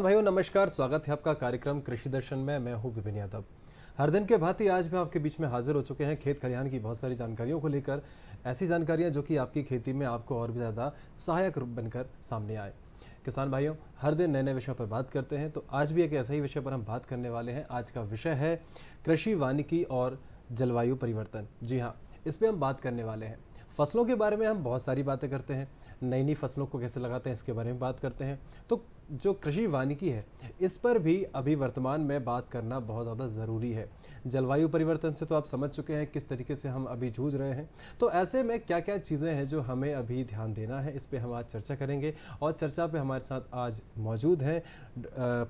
किसान भाइयों नमस्कार स्वागत है आपका कार्यक्रम कृषि दर्शन में मैं हूं विपिन यादव हर दिन के भांति आज भी आपके बीच में हाजिर हो चुके हैं खेत खलिहान की बहुत सारी जानकारियों को लेकर ऐसी जानकारियां जो कि आपकी खेती में आपको और भी ज़्यादा सहायक रूप बनकर सामने आए किसान भाइयों हर दिन नए नए विषयों पर बात करते हैं तो आज भी एक ऐसा ही विषय पर हम बात करने वाले हैं आज का विषय है कृषि वानिकी और जलवायु परिवर्तन जी हाँ इस पर हम बात करने वाले हैं फसलों के बारे में हम बहुत सारी बातें करते हैं नई नई फसलों को कैसे लगाते हैं इसके बारे में बात करते हैं तो जो कृषि वानिकी है इस पर भी अभी वर्तमान में बात करना बहुत ज़्यादा ज़रूरी है जलवायु परिवर्तन से तो आप समझ चुके हैं किस तरीके से हम अभी जूझ रहे हैं तो ऐसे में क्या क्या चीज़ें हैं जो हमें अभी ध्यान देना है इस पर हम आज चर्चा करेंगे और चर्चा पे हमारे साथ आज मौजूद हैं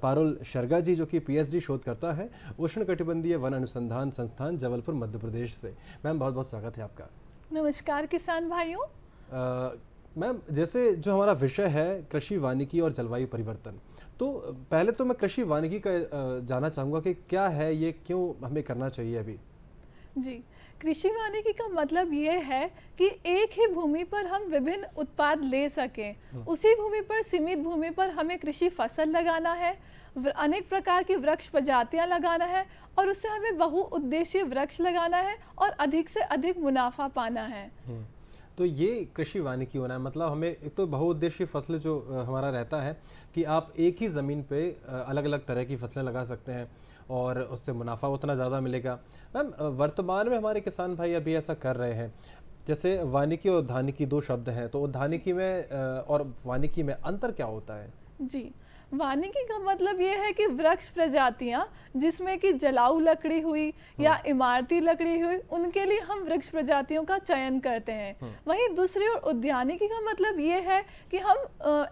पारुल शर्गा जी जो कि पीएचडी शोधकर्ता है उष्ण कटिबंधीय वन अनुसंधान संस्थान जबलपुर मध्य प्रदेश से मैम बहुत बहुत स्वागत है आपका नमस्कार किसान भाइयों मैम जैसे जो हमारा विषय है कृषि वानिकी और जलवायु परिवर्तन तो पहले तो मैं कृषि वानिकी का जाना चाहूँगा कि क्या है ये क्यों हमें करना चाहिए अभी जी कृषि वानिकी का मतलब ये है कि एक ही भूमि पर हम विभिन्न उत्पाद ले सकें हम्म। उसी भूमि पर सीमित भूमि पर हमें कृषि फसल लगाना है अनेक प्रकार की वृक्ष प्रजातियां लगाना है और उससे हमें बहुउद्देशीय वृक्ष लगाना है और अधिक से अधिक मुनाफा पाना है हम्म। तो ये कृषि वानिकी होना है मतलब हमें एक तो बहुउद्देश्य फसल जो हमारा रहता है कि आप एक ही ज़मीन पे अलग अलग तरह की फसलें लगा सकते हैं और उससे मुनाफा उतना ज़्यादा मिलेगा मैम वर्तमान में हमारे किसान भाई अभी ऐसा कर रहे हैं जैसे वानिकी और धानिकी दो शब्द हैं तो धानिकी में और वानिकी में अंतर क्या होता है जी वानिकी का मतलब ये है कि वृक्ष प्रजातियाँ जिसमें कि जलाऊ लकड़ी हुई हाँ। या इमारती लकड़ी हुई उनके लिए हम वृक्ष प्रजातियों का चयन करते हैं हाँ। वहीं दूसरी ओर उद्यानिकी का मतलब ये है कि हम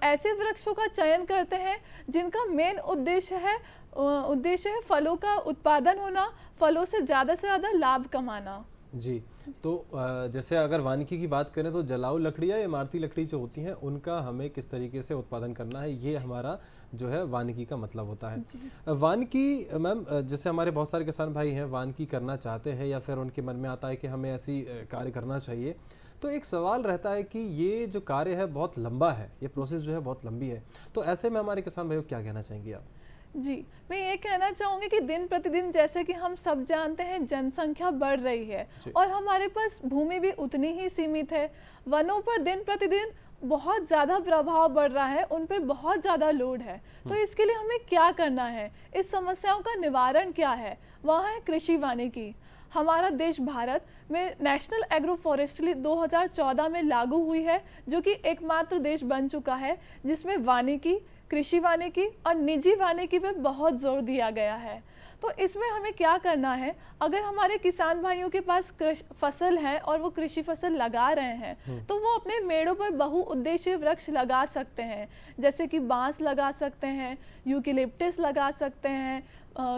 ऐसे वृक्षों का चयन करते हैं जिनका मेन उद्देश्य है उद्देश्य है फलों का उत्पादन होना फलों से ज़्यादा से ज़्यादा लाभ कमाना जी तो जैसे अगर वानिकी की बात करें तो जलाऊ लकड़ियाँ या इमारती लकड़ी जो होती हैं उनका हमें किस तरीके से उत्पादन करना है ये हमारा जो है वानिकी का मतलब होता है वानिकी मैम जैसे हमारे बहुत सारे किसान भाई हैं वानिकी करना चाहते हैं या फिर उनके मन में आता है कि हमें ऐसी कार्य करना चाहिए तो एक सवाल रहता है कि ये जो कार्य है बहुत लंबा है ये प्रोसेस जो है बहुत लंबी है तो ऐसे में हमारे किसान भाइयों क्या कहना चाहेंगे आप जी मैं ये कहना चाहूँगी कि दिन प्रतिदिन जैसे कि हम सब जानते हैं जनसंख्या बढ़ रही है और हमारे पास भूमि भी उतनी ही सीमित है वनों पर दिन प्रतिदिन बहुत ज़्यादा प्रभाव बढ़ रहा है उन पर बहुत ज़्यादा लोड है तो हम्म। इसके लिए हमें क्या करना है इस समस्याओं का निवारण क्या है वहाँ है कृषि वानिकी हमारा देश भारत में नेशनल एग्रो फॉरेस्ट्री 2014 में लागू हुई है जो कि एकमात्र देश बन चुका है जिसमें वानिकी कृषि वाने की और निजी वाने की पे बहुत जोर दिया गया है तो इसमें हमें क्या करना है अगर हमारे किसान भाइयों के पास फसल है और वो कृषि फसल लगा रहे हैं हम्म। तो वो अपने मेड़ों पर बहुउद्देश्य वृक्ष लगा सकते हैं जैसे कि बांस लगा सकते हैं यूकिलिप्टिस लगा सकते हैं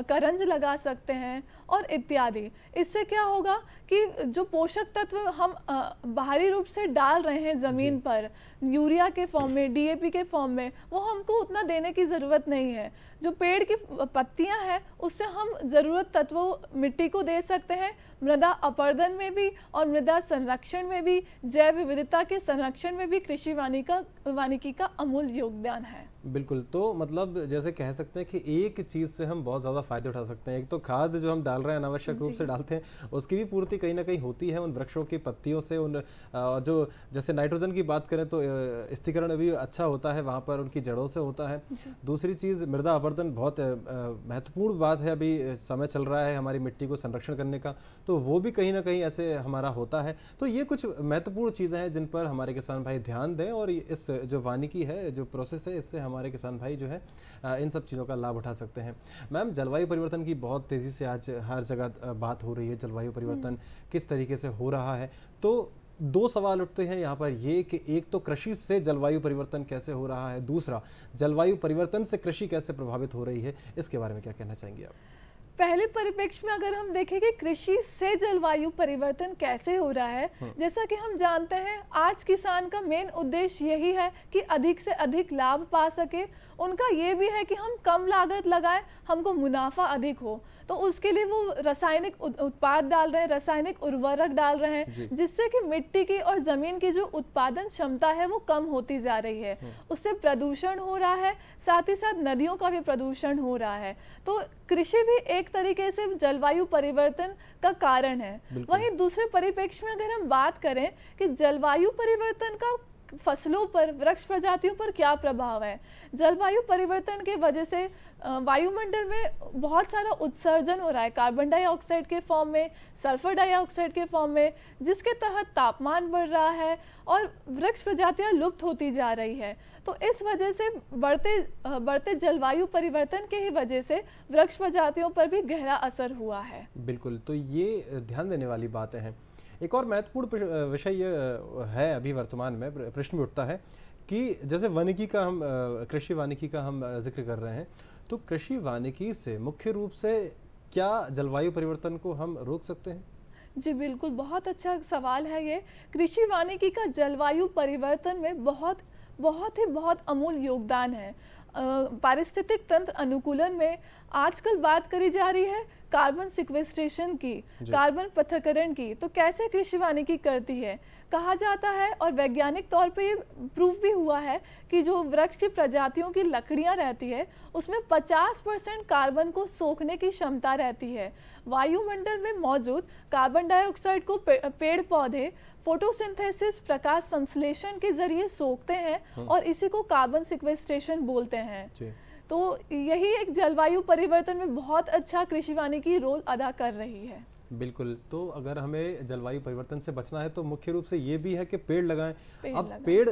करंज लगा सकते हैं और इत्यादि इससे क्या होगा कि जो पोषक तत्व हम बाहरी रूप से डाल रहे हैं ज़मीन पर यूरिया के फॉर्म में डीएपी के फॉर्म में वो हमको उतना देने की ज़रूरत नहीं है जो पेड़ की पत्तियां हैं उससे हम ज़रूरत तत्व मिट्टी को दे सकते हैं मृदा अपर्दन में भी और मृदा संरक्षण में भी जैव विविधता के संरक्षण में भी कृषि वानिका का वानिकी का अमूल योगदान है बिल्कुल तो मतलब जैसे कह सकते हैं कि एक चीज़ से हम बहुत ज़्यादा फायदे उठा सकते हैं एक तो खाद जो हम डाल डाल रहे हैं अनावश्यक रूप से डालते हैं उसकी भी पूर्ति कहीं ना कहीं होती है उन वृक्षों की पत्तियों से उन जो जैसे नाइट्रोजन की बात करें तो स्थिकरण भी अच्छा होता है वहाँ पर उनकी जड़ों से होता है दूसरी चीज़ मृदा आवर्तन बहुत महत्वपूर्ण बात है अभी समय चल रहा है हमारी मिट्टी को संरक्षण करने का तो वो भी कहीं ना कहीं ऐसे हमारा होता है तो ये कुछ महत्वपूर्ण चीज़ें हैं जिन पर हमारे किसान भाई ध्यान दें और इस जो वानिकी है जो प्रोसेस है इससे हमारे किसान भाई जो है इन सब चीज़ों का लाभ उठा सकते हैं मैम जलवायु परिवर्तन की बहुत तेज़ी से आज हर जगह बात हो रही है जलवायु परिवर्तन किस तरीके से हो रहा है तो दो सवाल उठते हैं यहाँ पर ये कि एक तो कृषि से जलवायु परिवर्तन कैसे हो रहा है दूसरा जलवायु परिवर्तन से कृषि कैसे प्रभावित हो रही है इसके बारे में क्या कहना चाहेंगे आप पहले परिप्रेक्ष्य में अगर हम देखें कि कृषि से जलवायु परिवर्तन कैसे हो रहा है हम्म। जैसा कि हम जानते हैं आज किसान का मेन उद्देश्य यही है कि अधिक से अधिक लाभ पा सके उनका ये भी है कि हम कम लागत लगाएं हमको मुनाफा अधिक हो तो उसके लिए वो रासायनिक उत्पाद डाल रहे हैं रासायनिक उर्वरक डाल रहे हैं जिससे कि मिट्टी की और ज़मीन की जो उत्पादन क्षमता है वो कम होती जा रही है हम्म। उससे प्रदूषण हो रहा है साथ ही साथ नदियों का भी प्रदूषण हो रहा है तो कृषि भी एक तरीके से जलवायु परिवर्तन का कारण है वहीं दूसरे परिप्रेक्ष्य में अगर हम बात करें कि जलवायु परिवर्तन का फसलों पर वृक्ष प्रजातियों पर क्या प्रभाव है जलवायु परिवर्तन की वजह से वायुमंडल में बहुत सारा उत्सर्जन हो रहा है कार्बन डाइऑक्साइड के फॉर्म में सल्फर डाइऑक्साइड के फॉर्म में जिसके तहत तापमान बढ़ रहा है और वृक्ष प्रजातियां लुप्त होती जा रही है तो इस वजह से बढ़ते बढ़ते जलवायु परिवर्तन के ही वजह से वृक्ष प्रजातियों पर भी गहरा असर हुआ है बिल्कुल तो ये ध्यान देने वाली बात है एक और महत्वपूर्ण विषय है अभी वर्तमान में प्रश्न उठता है कि जैसे वानिकी का हम कृषि वानिकी का हम जिक्र कर रहे हैं तो कृषि वानिकी से मुख्य रूप से क्या जलवायु परिवर्तन को हम रोक सकते हैं जी बिल्कुल बहुत अच्छा सवाल है ये कृषि वानिकी का जलवायु परिवर्तन में बहुत बहुत ही बहुत अमूल योगदान है पारिस्थितिक तंत्र अनुकूलन में आजकल बात करी जा रही है कार्बन सिक्वेस्ट्रेशन की कार्बन पृथकरण की तो कैसे कृषि वानिकी करती है कहा जाता है और वैज्ञानिक तौर पे ये प्रूफ भी हुआ है कि जो वृक्ष की प्रजातियों की लकड़ियाँ रहती है उसमें 50 परसेंट कार्बन को सोखने की क्षमता रहती है वायुमंडल में मौजूद कार्बन डाइऑक्साइड को पेड़ पौधे फोटोसिंथेसिस प्रकाश संश्लेषण के जरिए सोखते हैं हाँ। और इसी को कार्बन सिक्वेस्ट्रेशन बोलते हैं तो यही एक जलवायु परिवर्तन में बहुत अच्छा कृषि वानिकी रोल अदा कर रही है बिल्कुल तो अगर हमें जलवायु परिवर्तन से बचना है तो मुख्य रूप से ये भी है कि पेड़ लगाएं पेड़ अब लगाएं। पेड़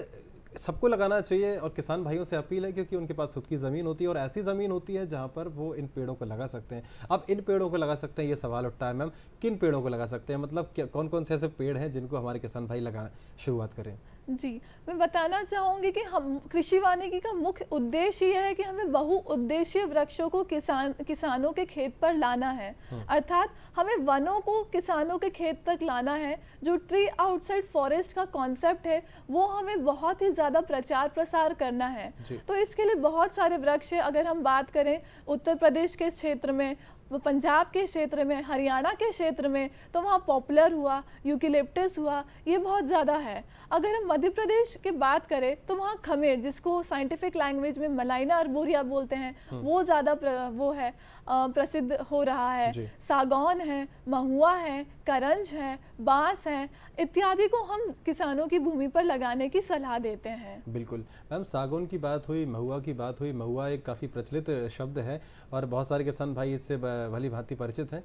सबको लगाना चाहिए और किसान भाइयों से अपील है क्योंकि उनके पास खुद की ज़मीन होती है और ऐसी ज़मीन होती है जहाँ पर वो इन पेड़ों को लगा सकते हैं अब इन पेड़ों को लगा सकते हैं ये सवाल उठता है मैम किन पेड़ों को लगा सकते हैं मतलब कौन कौन से ऐसे पेड़ हैं जिनको हमारे किसान भाई लगाना शुरुआत करें जी मैं बताना चाहूँगी कि हम कृषि वानिकी का मुख्य उद्देश्य यह है कि हमें बहु उद्देश्य वृक्षों को किसान किसानों के खेत पर लाना है हाँ। अर्थात हमें वनों को किसानों के खेत तक लाना है जो ट्री आउटसाइड फॉरेस्ट का कॉन्सेप्ट है वो हमें बहुत ही ज़्यादा प्रचार प्रसार करना है तो इसके लिए बहुत सारे वृक्ष है अगर हम बात करें उत्तर प्रदेश के क्षेत्र में वो पंजाब के क्षेत्र में हरियाणा के क्षेत्र में तो वहाँ पॉपुलर हुआ यूकिलिप्टिस हुआ ये बहुत ज़्यादा है अगर हम मध्य प्रदेश की बात करें तो वहाँ खमेर जिसको साइंटिफिक लैंग्वेज में मलाइना अरबोरिया बोलते हैं हम्म। वो ज़्यादा वो है प्रसिद्ध हो रहा है सागौन है महुआ है करंज है बांस है इत्यादि को हम किसानों की भूमि पर लगाने की सलाह देते हैं बिल्कुल मैम सागौन की बात हुई महुआ की बात हुई महुआ एक काफ़ी प्रचलित शब्द है और बहुत सारे किसान भाई इससे भली भांति परिचित हैं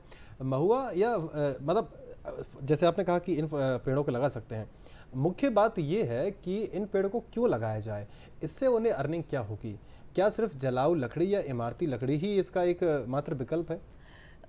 महुआ या मतलब जैसे आपने कहा कि इन पेड़ों को लगा सकते हैं मुख्य बात यह है कि इन पेड़ों को क्यों लगाया जाए इससे उन्हें अर्निंग क्या होगी क्या सिर्फ जलाऊ लकड़ी या इमारती लकड़ी ही इसका एक मात्र विकल्प है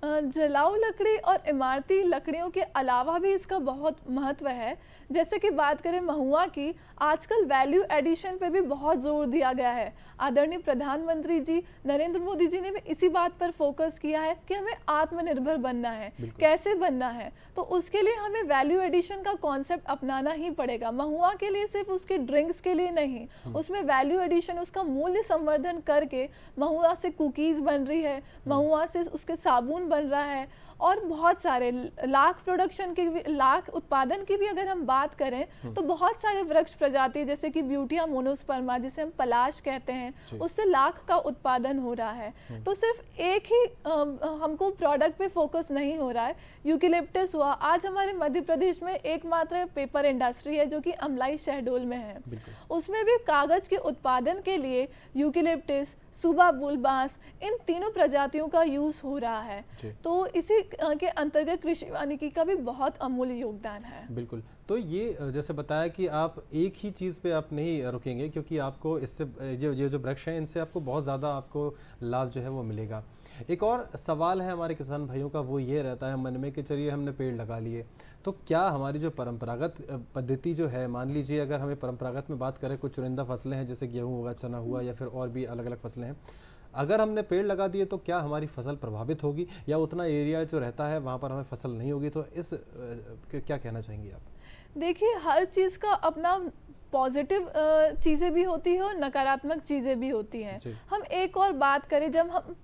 जलाऊ लकड़ी और इमारती लकड़ियों के अलावा भी इसका बहुत महत्व है जैसे कि बात करें महुआ की आजकल वैल्यू एडिशन पे भी बहुत जोर दिया गया है आदरणीय प्रधानमंत्री जी नरेंद्र मोदी जी ने भी इसी बात पर फोकस किया है कि हमें आत्मनिर्भर बनना है कैसे बनना है तो उसके लिए हमें वैल्यू एडिशन का कॉन्सेप्ट अपनाना ही पड़ेगा महुआ के लिए सिर्फ उसके ड्रिंक्स के लिए नहीं हम्म। उसमें वैल्यू एडिशन उसका मूल्य संवर्धन करके महुआ से कुकीज़ बन रही है हम्म। महुआ से उसके साबुन बन रहा है और बहुत सारे लाख प्रोडक्शन के लाख उत्पादन की भी अगर हम बात करें हम्म। तो बहुत सारे वृक्ष प्रजाति जैसे कि ब्यूटिया मोनोस्पर्मा जिसे हम पलाश कहते हैं उससे लाख का उत्पादन हो रहा है हम्म। तो सिर्फ एक ही आ, हमको प्रोडक्ट पे फोकस नहीं हो रहा है यूकिलिप्टस हुआ आज हमारे मध्य प्रदेश में एकमात्र पेपर इंडस्ट्री है जो कि अमलाई शहडोल में है उसमें भी कागज़ के उत्पादन के लिए यूकिलिप्टिस सूबा बुलबास इन तीनों प्रजातियों का यूज़ हो रहा है तो इसी के अंतर्गत कृषि वानिकी का भी बहुत अमूल्य योगदान है बिल्कुल तो ये जैसे बताया कि आप एक ही चीज़ पे आप नहीं रुकेंगे क्योंकि आपको इससे ये ये जो वृक्ष हैं इनसे आपको बहुत ज़्यादा आपको लाभ जो है वो मिलेगा एक और सवाल है हमारे किसान भाइयों का वो ये रहता है मन में कि चलिए हमने पेड़ लगा लिए तो क्या हमारी जो परंपरागत पद्धति जो है मान लीजिए अगर हमें परंपरागत में बात करें कुछ चुनिंदा फसलें हैं जैसे गेहूँ हुआ चना हुआ हम्म। या फिर और भी अलग अलग फसलें हैं अगर हमने पेड़ लगा दिए तो क्या हमारी फसल प्रभावित होगी या उतना एरिया जो रहता है वहाँ पर हमें फसल नहीं होगी तो इस क्या कहना चाहेंगी आप देखिए हर चीज़ का अपना पॉजिटिव चीज़ें भी होती है और नकारात्मक चीज़ें भी होती हैं हम एक और बात करें जब हम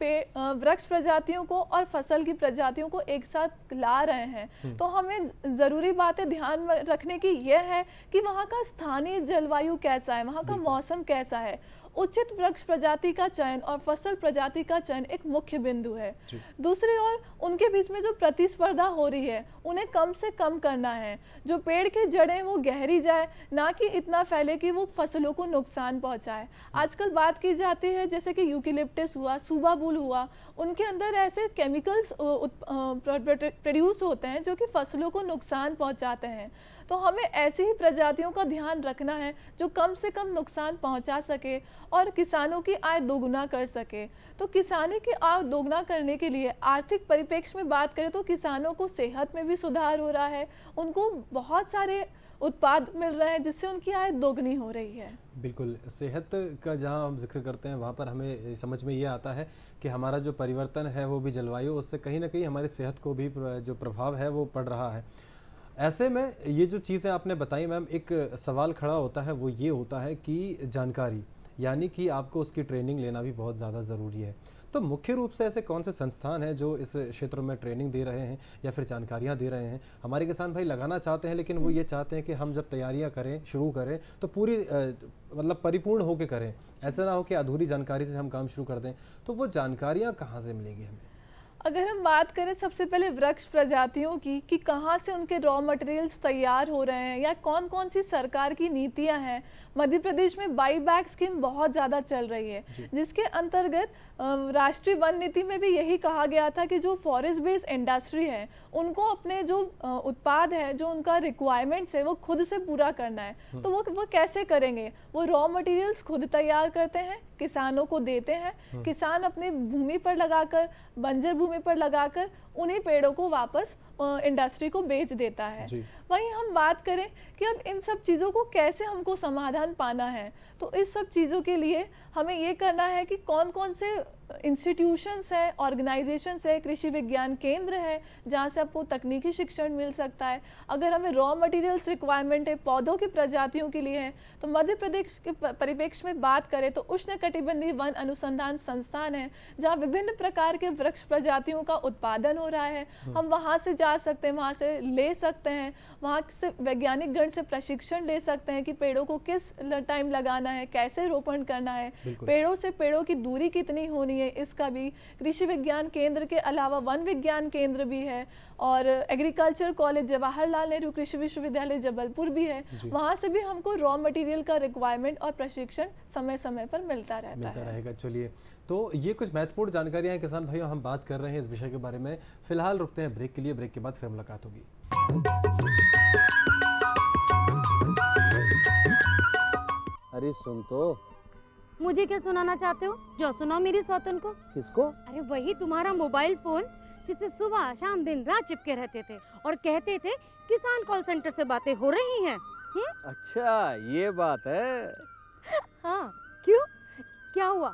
वृक्ष प्रजातियों को और फसल की प्रजातियों को एक साथ ला रहे हैं हम्म। तो हमें ज़रूरी बातें ध्यान रखने की यह है कि वहाँ का स्थानीय जलवायु कैसा है वहाँ का मौसम कैसा है उचित वृक्ष प्रजाति का चयन और फसल प्रजाति का चयन एक मुख्य बिंदु है दूसरी ओर उनके बीच में जो प्रतिस्पर्धा हो रही है उन्हें कम से कम करना है जो पेड़ की जड़ें वो गहरी जाए ना कि इतना फैले कि वो फसलों को नुकसान पहुंचाए हम्म। आजकल बात की जाती है जैसे कि यूकिलिप्टिस हुआ सूबा बुल हुआ उनके अंदर ऐसे केमिकल्स प्रोड्यूस होते हैं जो कि फसलों को नुकसान पहुँचाते हैं तो हमें ऐसी ही प्रजातियों का ध्यान रखना है जो कम से कम नुकसान पहुंचा सके और किसानों की आय दोगुना कर सके तो किसानी की आय दोगुना करने के लिए आर्थिक परिप्रेक्ष्य में बात करें तो किसानों को सेहत में भी सुधार हो रहा है उनको बहुत सारे उत्पाद मिल रहे हैं जिससे उनकी आय दोगुनी हो रही है बिल्कुल सेहत का जहाँ हम जिक्र करते हैं वहाँ पर हमें समझ में ये आता है कि हमारा जो परिवर्तन है वो भी जलवायु उससे कहीं ना कहीं हमारी सेहत को भी जो प्रभाव है वो पड़ रहा है ऐसे में ये जो चीज़ें आपने बताई मैम एक सवाल खड़ा होता है वो ये होता है कि जानकारी यानी कि आपको उसकी ट्रेनिंग लेना भी बहुत ज़्यादा ज़रूरी है तो मुख्य रूप से ऐसे कौन से संस्थान हैं जो इस क्षेत्र में ट्रेनिंग दे रहे हैं या फिर जानकारियाँ दे रहे हैं हमारे किसान भाई लगाना चाहते हैं लेकिन वो ये चाहते हैं कि हम जब तैयारियाँ करें शुरू करें तो पूरी मतलब परिपूर्ण होकर करें ऐसा ना हो कि अधूरी जानकारी से हम काम शुरू कर दें तो वो जानकारियाँ कहाँ से मिलेंगी हमें अगर हम बात करें सबसे पहले वृक्ष प्रजातियों की कि कहाँ से उनके रॉ मटेरियल्स तैयार हो रहे हैं या कौन कौन सी सरकार की नीतियाँ हैं मध्य प्रदेश में बाई बैक स्कीम बहुत ज़्यादा चल रही है जिसके अंतर्गत राष्ट्रीय वन नीति में भी यही कहा गया था कि जो फॉरेस्ट बेस्ड इंडस्ट्री है उनको अपने जो उत्पाद है जो उनका रिक्वायरमेंट्स है वो खुद से पूरा करना है हम्म। तो वो वो कैसे करेंगे वो रॉ मटेरियल्स खुद तैयार करते हैं किसानों को देते हैं हम्म। किसान अपनी भूमि पर लगाकर बंजर भूमि पर लगाकर उन्हीं पेड़ों को वापस इंडस्ट्री को बेच देता है वहीं हम बात करें कि अब इन सब चीज़ों को कैसे हमको समाधान पाना है तो इस सब चीज़ों के लिए हमें ये करना है कि कौन कौन से इंस्टीट्यूशंस है ऑर्गेनाइजेशंस है कृषि विज्ञान केंद्र है जहाँ से आपको तकनीकी शिक्षण मिल सकता है अगर हमें रॉ मटेरियल्स रिक्वायरमेंट है पौधों की प्रजातियों के लिए है तो मध्य प्रदेश के परिप्रेक्ष्य में बात करें तो उष्ण कटिबंधीय वन अनुसंधान संस्थान है जहाँ विभिन्न प्रकार के वृक्ष प्रजातियों का उत्पादन हो रहा है हाँ। हम वहाँ से जा सकते हैं वहाँ से ले सकते हैं वहाँ से वैज्ञानिक गण से प्रशिक्षण ले सकते हैं कि पेड़ों को किस टाइम लगाना है कैसे रोपण करना है पेड़ों से पेड़ों की दूरी कितनी होनी है इसका भी कृषि विज्ञान केंद्र के अलावा वन विज्ञान केंद्र भी है और एग्रीकल्चर कॉलेज जवाहरलाल नेहरू कृषि विश्वविद्यालय जबलपुर भी है वहाँ से भी हमको रॉ मटेरियल का रिक्वायरमेंट और प्रशिक्षण समय समय पर मिलता रहता मिलता है रहेगा चलिए तो ये कुछ महत्वपूर्ण जानकारियाँ किसान भाइयों हम बात कर रहे हैं इस विषय के बारे में फिलहाल रुकते हैं ब्रेक के लिए ब्रेक के बाद फिर मुलाकात होगी अरे सुन तो मुझे क्या सुनाना चाहते हो जो सुनाओ मेरी सौतन को किसको अरे वही तुम्हारा मोबाइल फोन जिसे सुबह शाम दिन रात चिपके रहते थे और कहते थे किसान कॉल सेंटर से बातें हो रही हैं हम्म? अच्छा ये बात है हाँ क्यों क्या हुआ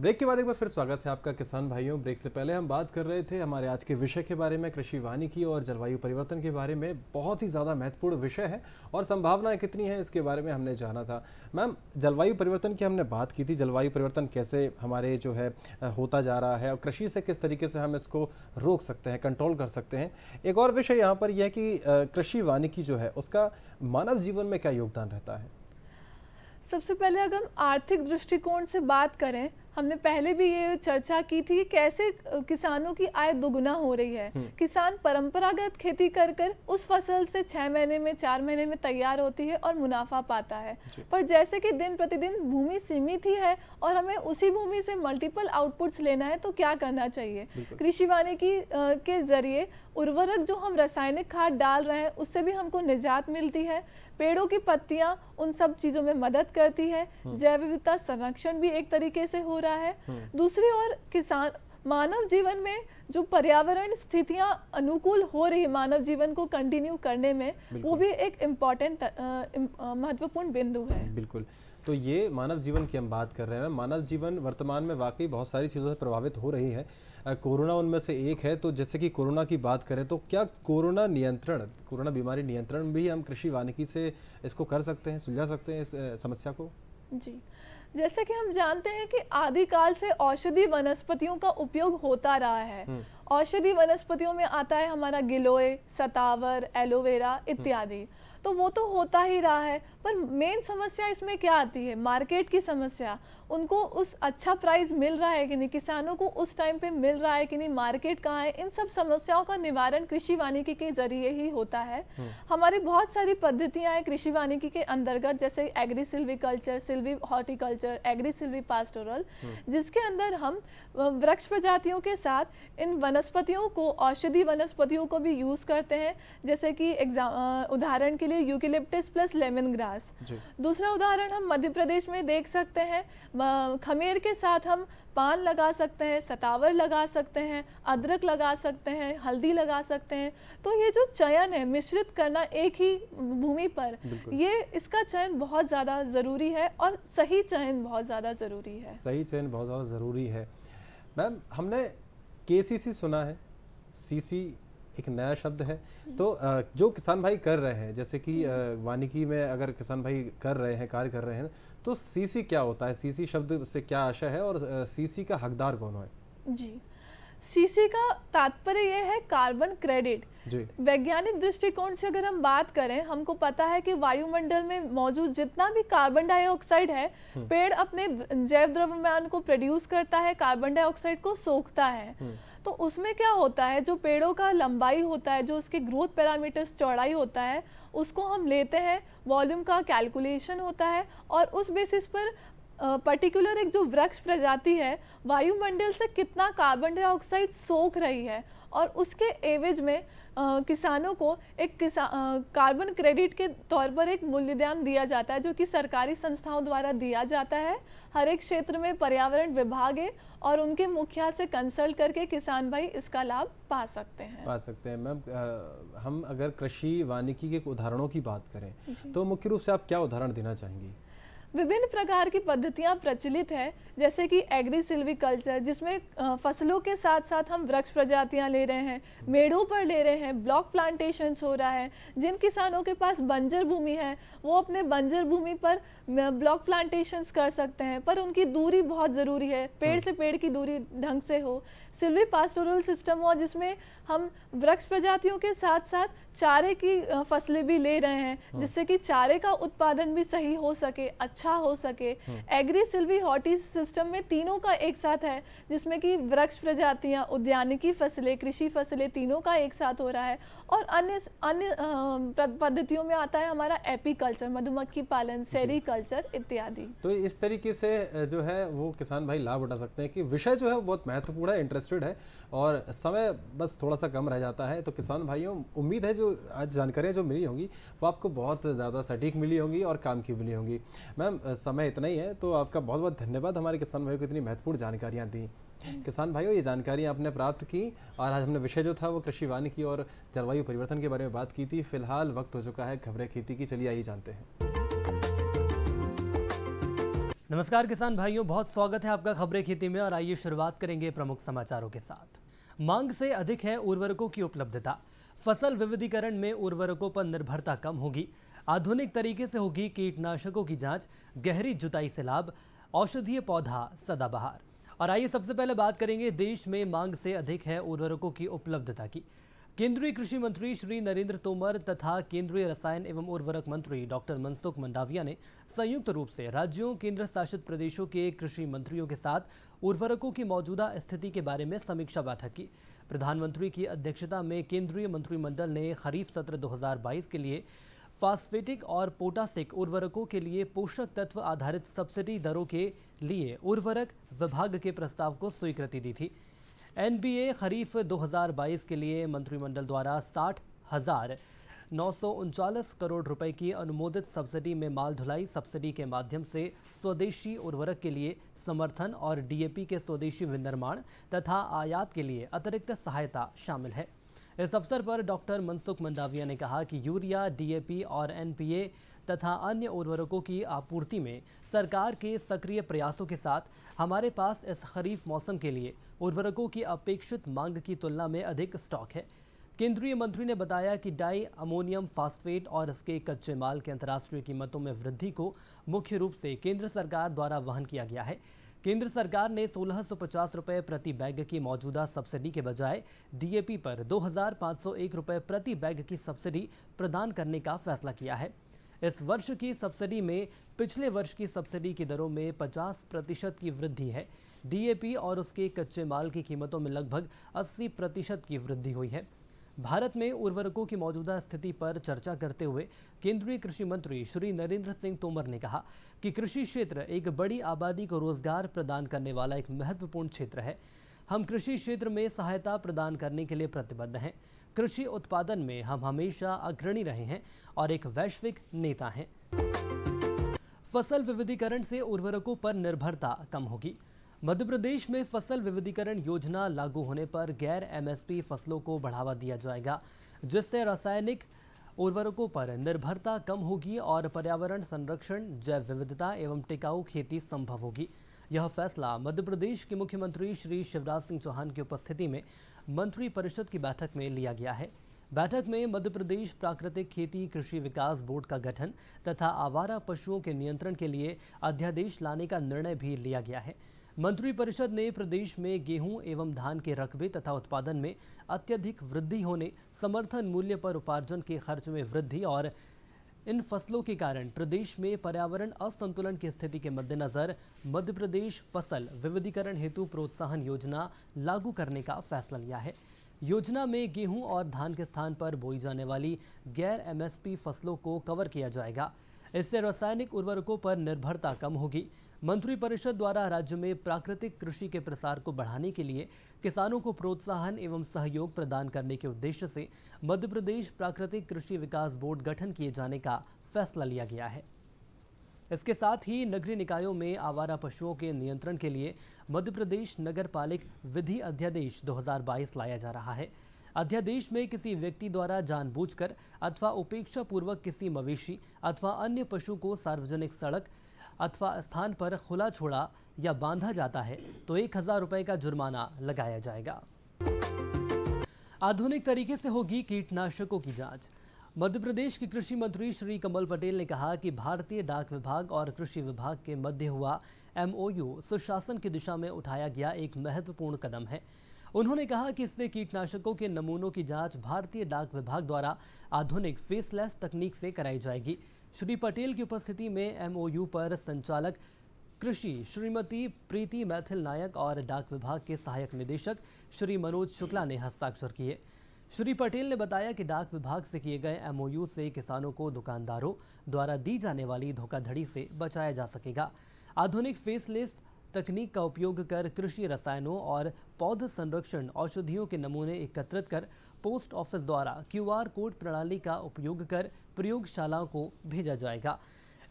ब्रेक के बाद एक बार फिर स्वागत है आपका किसान भाइयों ब्रेक से पहले हम बात कर रहे थे हमारे आज के विषय के बारे में कृषि वानिकी और जलवायु परिवर्तन के बारे में बहुत ही ज़्यादा महत्वपूर्ण विषय है और संभावनाएं कितनी हैं इसके बारे में हमने जाना था मैम जलवायु परिवर्तन की हमने बात की थी जलवायु परिवर्तन कैसे हमारे जो है होता जा रहा है और कृषि से किस तरीके से हम इसको रोक सकते हैं कंट्रोल कर सकते हैं एक और विषय यहाँ पर यह है कि कृषि वानिकी जो है उसका मानव जीवन में क्या योगदान रहता है सबसे पहले अगर हम आर्थिक दृष्टिकोण से बात करें हमने पहले भी ये चर्चा की थी कैसे किसानों की आय दोगुना हो रही है हम्म। किसान परंपरागत खेती कर कर उस फसल से छः महीने में चार महीने में तैयार होती है और मुनाफा पाता है पर जैसे कि दिन प्रतिदिन भूमि सीमित ही है और हमें उसी भूमि से मल्टीपल आउटपुट्स लेना है तो क्या करना चाहिए कृषि वानिकी के जरिए उर्वरक जो हम रासायनिक खाद डाल रहे हैं उससे भी हमको निजात मिलती है पेड़ों की पत्तियां उन सब चीज़ों में मदद करती है हम्म। जैव विविधता संरक्षण भी एक तरीके से हो रहा है हम्म। दूसरी ओर किसान मानव जीवन में जो पर्यावरण स्थितियां अनुकूल हो रही है मानव जीवन को कंटिन्यू करने में वो भी एक इम्पॉर्टेंट महत्वपूर्ण बिंदु है बिल्कुल तो ये मानव जीवन की हम बात कर रहे हैं मानव जीवन वर्तमान में वाकई बहुत सारी चीज़ों से प्रभावित हो रही है कोरोना उनमें से एक है तो जैसे कि कोरोना की बात करें तो क्या कोरोना नियंत्रण कोरोना बीमारी नियंत्रण भी हम कृषि वानिकी से इसको कर सकते हैं सुलझा सकते हैं इस समस्या को जी जैसे कि हम जानते हैं कि आदिकाल से औषधि वनस्पतियों का उपयोग होता रहा है हम्म। औषधि वनस्पतियों में आता है हमारा गिलोय सतावर एलोवेरा इत्यादि तो वो तो होता ही रहा है पर मेन समस्या इसमें क्या आती है मार्केट की समस्या उनको उस अच्छा प्राइस मिल रहा है कि नहीं किसानों को उस टाइम पे मिल रहा है कि नहीं मार्केट कहाँ है इन सब समस्याओं का निवारण कृषि वानिकी के जरिए ही होता है हम्म। हमारी बहुत सारी पद्धतियाँ हैं कृषि वानिकी के अंतर्गत जैसे agri silviculture silvi horticulture agri silvi pastoral जिसके अंदर हम वृक्ष प्रजातियों के साथ इन वनस्पतियों को औषधि वनस्पतियों को भी यूज़ करते हैं जैसे कि एग्जाम उदाहरण के लिए यूकिलिप्टिस प्लस लेमन ग्रास विकास दूसरा उदाहरण हम मध्य प्रदेश में देख सकते हैं खमेर के साथ हम पान लगा सकते हैं सतावर लगा सकते हैं अदरक लगा सकते हैं हल्दी लगा सकते हैं तो ये जो चयन है मिश्रित करना एक ही भूमि पर ये इसका चयन बहुत ज़्यादा ज़रूरी है और सही चयन बहुत ज़्यादा ज़रूरी है सही चयन बहुत ज़्यादा ज़रूरी है मैम हमने के सुना है सीसी एक नया शब्द है तो जो किसान भाई कर रहे हैं जैसे कि हम्म। वानिकी में अगर किसान भाई कर रहे हैं कार्य कर रहे हैं तो सीसी क्या होता है सीसी शब्द से क्या आशा है और सीसी का हकदार कौन है जी सीसी का तात्पर्य यह है कार्बन क्रेडिट वैज्ञानिक दृष्टिकोण से अगर हम बात करें हमको पता है कि वायुमंडल में मौजूद जितना भी कार्बन डाइऑक्साइड है हम्म। पेड़ अपने जैव द्रव्यमान को प्रोड्यूस करता है कार्बन डाइऑक्साइड को सोखता है हम्म। तो उसमें क्या होता है जो पेड़ों का लंबाई होता है जो उसके ग्रोथ पैरामीटर्स चौड़ाई होता है उसको हम लेते हैं वॉल्यूम का कैलकुलेशन होता है और उस बेसिस पर पर्टिकुलर एक जो वृक्ष प्रजाति है वायुमंडल से कितना कार्बन डाइऑक्साइड सोख रही है और उसके एवज में आ, किसानों को एक किसा आ, कार्बन क्रेडिट के तौर पर एक मूल्यदान दिया जाता है जो कि सरकारी संस्थाओं द्वारा दिया जाता है हर एक क्षेत्र में पर्यावरण विभाग है और उनके मुखिया से कंसल्ट करके किसान भाई इसका लाभ पा सकते हैं पा सकते हैं मैम हम अगर कृषि वानिकी के उदाहरणों की बात करें तो मुख्य रूप से आप क्या उदाहरण देना चाहेंगी विभिन्न प्रकार की पद्धतियाँ प्रचलित हैं जैसे कि एग्री सिल्विकल्चर जिसमें फसलों के साथ साथ हम वृक्ष प्रजातियाँ ले रहे हैं मेढ़ों पर ले रहे हैं ब्लॉक प्लांटेशंस हो रहा है जिन किसानों के पास बंजर भूमि है वो अपने बंजर भूमि पर ब्लॉक प्लांटेशंस कर सकते हैं पर उनकी दूरी बहुत ज़रूरी है पेड़ हाँ। से पेड़ की दूरी ढंग से हो सिल्वी पास्टोरल सिस्टम हुआ जिसमें हम वृक्ष प्रजातियों के साथ साथ चारे की फसलें भी ले रहे हैं हम्म। जिससे कि चारे का उत्पादन भी सही हो सके अच्छा हो सके हम्म। एग्री सिल्वी हॉटी सिस्टम में तीनों का एक साथ है जिसमें कि वृक्ष प्रजातियां उद्यानिकी फसलें कृषि फसलें तीनों का एक साथ हो रहा है और अन्य अन्य पद्धतियों में आता है हमारा एपीकल्चर मधुमक्खी पालन सेरिकल्चर इत्यादि तो इस तरीके से जो है वो किसान भाई लाभ उठा सकते हैं कि विषय जो है बहुत महत्वपूर्ण है इंटरेस्ट इंटरेस्टेड है और समय बस थोड़ा सा कम रह जाता है तो किसान भाइयों उम्मीद है जो आज जानकारियाँ जो मिली होंगी वो आपको बहुत ज़्यादा सटीक मिली होंगी और काम की मिली होंगी मैम समय इतना ही है तो आपका बहुत बहुत धन्यवाद हमारे किसान भाइयों को इतनी महत्वपूर्ण जानकारियाँ दी किसान भाइयों ये जानकारियाँ आपने प्राप्त की और आज हमने विषय जो था वो कृषि की और जलवायु परिवर्तन के बारे में बात की थी फिलहाल वक्त हो चुका है खबरें खेती की चलिए आइए जानते हैं नमस्कार किसान भाइयों बहुत स्वागत है आपका खबरें खेती में और आइए शुरुआत करेंगे प्रमुख समाचारों के साथ मांग से अधिक है उर्वरकों की उपलब्धता फसल विविधीकरण में उर्वरकों पर निर्भरता कम होगी आधुनिक तरीके से होगी कीटनाशकों की जांच गहरी जुताई से लाभ औषधीय पौधा सदाबहार और आइए सबसे पहले बात करेंगे देश में मांग से अधिक है उर्वरकों की उपलब्धता की केंद्रीय कृषि मंत्री श्री नरेंद्र तोमर तथा केंद्रीय रसायन एवं उर्वरक मंत्री डॉक्टर मनसुख मंडाविया ने संयुक्त रूप से राज्यों केंद्र शासित प्रदेशों के कृषि मंत्रियों के साथ उर्वरकों की मौजूदा स्थिति के बारे में समीक्षा बैठक की प्रधानमंत्री की अध्यक्षता में केंद्रीय मंत्रिमंडल ने खरीफ सत्र दो के लिए फास्फेटिक और पोटासिक उर्वरकों के लिए पोषक तत्व आधारित सब्सिडी दरों के लिए उर्वरक विभाग के प्रस्ताव को स्वीकृति दी थी एनबीए खरीफ 2022 के लिए मंत्रिमंडल द्वारा साठ हजार नौ करोड़ रुपए की अनुमोदित सब्सिडी में माल ढुलाई सब्सिडी के माध्यम से स्वदेशी उर्वरक के लिए समर्थन और डीएपी के स्वदेशी विनिर्माण तथा आयात के लिए अतिरिक्त सहायता शामिल है इस अवसर पर डॉक्टर मनसुख मंडाविया ने कहा कि यूरिया डीएपी और एनपीए तथा अन्य उर्वरकों की आपूर्ति में सरकार के सक्रिय प्रयासों के साथ हमारे पास इस खरीफ मौसम के लिए उर्वरकों की अपेक्षित मांग की तुलना में अधिक स्टॉक है केंद्रीय मंत्री ने बताया कि डाई अमोनियम फास्फेट और इसके कच्चे माल के अंतर्राष्ट्रीय कीमतों में वृद्धि को मुख्य रूप से केंद्र सरकार द्वारा वहन किया गया है केंद्र सरकार ने सोलह रुपए प्रति बैग की मौजूदा सब्सिडी के बजाय डीएपी पर 2,501 रुपए प्रति बैग की सब्सिडी प्रदान करने का फैसला किया है इस वर्ष की सब्सिडी में पिछले वर्ष की सब्सिडी की दरों में 50 प्रतिशत की वृद्धि है डीएपी और उसके कच्चे माल की कीमतों में लगभग 80 प्रतिशत की वृद्धि हुई है भारत में उर्वरकों की मौजूदा स्थिति पर चर्चा करते हुए केंद्रीय कृषि मंत्री श्री नरेंद्र सिंह तोमर ने कहा कि कृषि क्षेत्र एक बड़ी आबादी को रोजगार प्रदान करने वाला एक महत्वपूर्ण क्षेत्र है हम कृषि क्षेत्र में सहायता प्रदान करने के लिए प्रतिबद्ध हैं कृषि उत्पादन में हम हमेशा अग्रणी रहे हैं और एक वैश्विक नेता हैं फसल विविधीकरण से उर्वरकों पर निर्भरता कम होगी मध्य प्रदेश में फसल विविधीकरण योजना लागू होने पर गैर एमएसपी फसलों को बढ़ावा दिया जाएगा जिससे रासायनिक उर्वरकों पर निर्भरता कम होगी और पर्यावरण संरक्षण जैव विविधता एवं टिकाऊ खेती संभव होगी यह फैसला मध्य प्रदेश के मुख्यमंत्री श्री शिवराज सिंह चौहान की उपस्थिति में मंत्रिपरिषद की बैठक में लिया गया है बैठक में मध्य प्रदेश प्राकृतिक खेती कृषि विकास बोर्ड का गठन तथा आवारा पशुओं के नियंत्रण के लिए अध्यादेश लाने का निर्णय भी लिया गया है मंत्रिपरिषद ने प्रदेश में गेहूं एवं धान के रकबे तथा उत्पादन में अत्यधिक वृद्धि होने समर्थन मूल्य पर उपार्जन के खर्च में वृद्धि और इन फसलों के कारण प्रदेश में पर्यावरण असंतुलन की स्थिति के मद्देनजर मध्य प्रदेश फसल विविधीकरण हेतु प्रोत्साहन योजना लागू करने का फैसला लिया है योजना में गेहूं और धान के स्थान पर बोई जाने वाली गैर एमएसपी फसलों को कवर किया जाएगा इससे रासायनिक उर्वरकों पर निर्भरता कम होगी मंत्रिपरिषद द्वारा राज्य में प्राकृतिक कृषि के प्रसार को बढ़ाने के लिए किसानों को प्रोत्साहन एवं सहयोग प्रदान करने के उद्देश्य से मध्य प्रदेश प्राकृतिक कृषि विकास बोर्ड गठन किए जाने का फैसला लिया गया है इसके साथ ही नगरीय निकायों में आवारा पशुओं के नियंत्रण के लिए मध्य प्रदेश नगर पालिक विधि अध्यादेश दो लाया जा रहा है अध्यादेश में किसी व्यक्ति द्वारा जानबूझकर अथवा उपेक्षा पूर्वक किसी मवेशी अथवा अन्य पशु को सार्वजनिक सड़क अथवा स्थान पर खुला छोड़ा या बांधा जाता है तो एक हज़ार रुपए का जुर्माना लगाया जाएगा आधुनिक तरीके से होगी कीटनाशकों की जांच मध्य प्रदेश के कृषि मंत्री श्री कमल पटेल ने कहा कि भारतीय डाक विभाग और कृषि विभाग के मध्य हुआ एमओयू सुशासन की दिशा में उठाया गया एक महत्वपूर्ण कदम है उन्होंने कहा कि इससे कीटनाशकों के नमूनों की जांच भारतीय डाक विभाग द्वारा आधुनिक फेसलेस तकनीक से कराई जाएगी श्री पटेल की उपस्थिति में एमओयू पर संचालक कृषि श्रीमती प्रीति मैथिल नायक और डाक विभाग के सहायक निदेशक श्री मनोज शुक्ला ने हस्ताक्षर किए श्री पटेल ने बताया कि डाक विभाग से किए गए एमओयू से किसानों को दुकानदारों द्वारा दी जाने वाली धोखाधड़ी से बचाया जा सकेगा आधुनिक फेसलेस तकनीक का उपयोग कर कृषि रसायनों और पौध संरक्षण औषधियों के नमूने एकत्रित कर पोस्ट ऑफिस द्वारा क्यूआर कोड प्रणाली का उपयोग कर प्रयोगशालाओं को भेजा जाएगा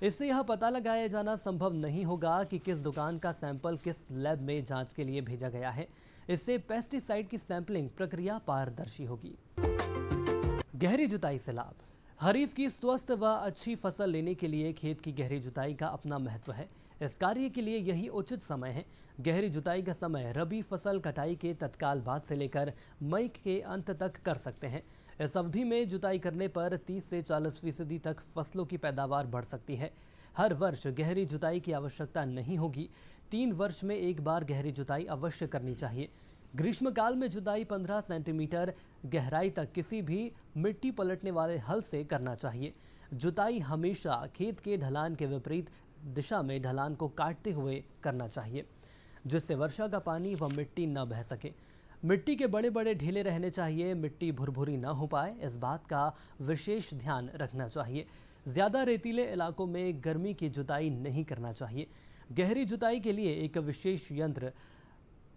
इससे यह पता लगाया जाना संभव नहीं होगा कि किस दुकान का सैंपल किस लैब में जांच के लिए भेजा गया है इससे पेस्टिसाइड की सैंपलिंग प्रक्रिया पारदर्शी होगी गहरी जुताई से लाभ हरीफ की स्वस्थ व अच्छी फसल लेने के लिए खेत की गहरी जुताई का अपना महत्व है इस कार्य के लिए यही उचित समय है गहरी जुताई का समय रबी फसल कटाई के तत्काल बाद से लेकर मई के अंत तक कर सकते हैं इस अवधि में जुताई करने पर 30 से 40 फीसदी तक फसलों की पैदावार बढ़ सकती है हर वर्ष गहरी जुताई की आवश्यकता नहीं होगी तीन वर्ष में एक बार गहरी जुताई अवश्य करनी चाहिए ग्रीष्मकाल में जुताई 15 सेंटीमीटर गहराई तक किसी भी मिट्टी पलटने वाले हल से करना चाहिए जुताई हमेशा खेत के ढलान के विपरीत दिशा में ढलान को काटते हुए करना चाहिए जिससे वर्षा का पानी व मिट्टी न बह सके मिट्टी के बड़े बड़े ढीले रहने चाहिए मिट्टी भुरभुरी न हो पाए इस बात का विशेष ध्यान रखना चाहिए ज़्यादा रेतीले इलाकों में गर्मी की जुताई नहीं करना चाहिए गहरी जुताई के लिए एक विशेष यंत्र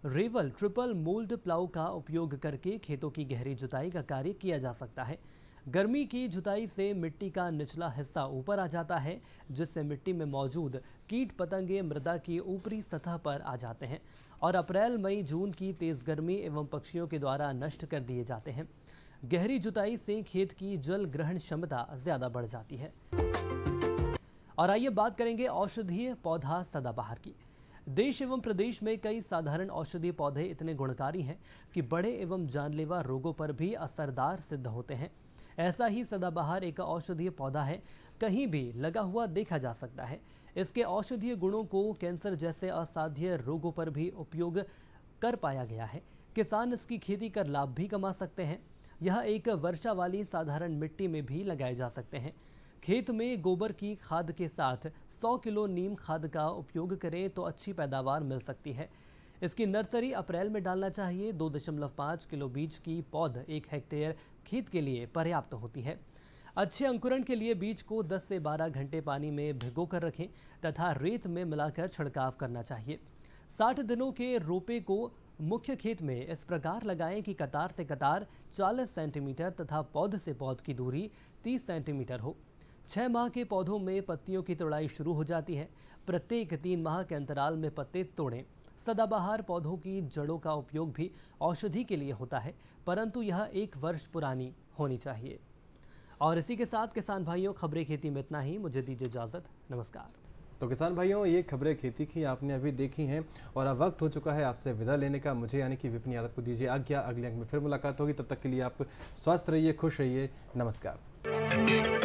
रेवल ट्रिपल मोल्ड प्लाउ का उपयोग करके खेतों की गहरी जुताई का कार्य किया जा सकता है गर्मी की जुताई से मिट्टी का निचला हिस्सा ऊपर आ जाता है जिससे मिट्टी में मौजूद कीट पतंगे मृदा की ऊपरी सतह पर आ जाते हैं और अप्रैल मई जून की तेज़ गर्मी एवं पक्षियों के द्वारा नष्ट कर दिए जाते हैं गहरी जुताई से खेत की जल ग्रहण क्षमता ज़्यादा बढ़ जाती है और आइए बात करेंगे औषधीय पौधा सदाबहार की देश एवं प्रदेश में कई साधारण औषधीय पौधे इतने गुणकारी हैं कि बड़े एवं जानलेवा रोगों पर भी असरदार सिद्ध होते हैं ऐसा ही सदाबहार एक औषधीय पौधा है कहीं भी लगा हुआ देखा जा सकता है इसके औषधीय गुणों को कैंसर जैसे असाध्य रोगों पर भी उपयोग कर पाया गया है किसान इसकी खेती कर लाभ भी कमा सकते हैं यह एक वर्षा वाली साधारण मिट्टी में भी लगाए जा सकते हैं खेत में गोबर की खाद के साथ 100 किलो नीम खाद का उपयोग करें तो अच्छी पैदावार मिल सकती है इसकी नर्सरी अप्रैल में डालना चाहिए 2.5 किलो बीज की पौध एक हेक्टेयर खेत के लिए पर्याप्त होती है अच्छे अंकुरण के लिए बीज को 10 से 12 घंटे पानी में भिगो कर रखें तथा रेत में मिलाकर छिड़काव करना चाहिए 60 दिनों के रोपे को मुख्य खेत में इस प्रकार लगाएं कि कतार से कतार 40 सेंटीमीटर तथा पौध से पौध की दूरी 30 सेंटीमीटर हो छः माह के पौधों में पत्तियों की तोड़ाई शुरू हो जाती है प्रत्येक तीन माह के अंतराल में पत्ते तोड़ें सदाबहार पौधों की जड़ों का उपयोग भी औषधि के लिए होता है परंतु यह एक वर्ष पुरानी होनी चाहिए और इसी के साथ किसान भाइयों खबरें खेती में इतना ही मुझे दीजिए इजाज़त नमस्कार तो किसान भाइयों ये खबरें खेती की आपने अभी देखी हैं और अब वक्त हो चुका है आपसे विदा लेने का मुझे यानी कि विपिन यादव को दीजिए आज्ञा अगले अंक में फिर मुलाकात होगी तब तक के लिए आप स्वस्थ रहिए खुश रहिए नमस्कार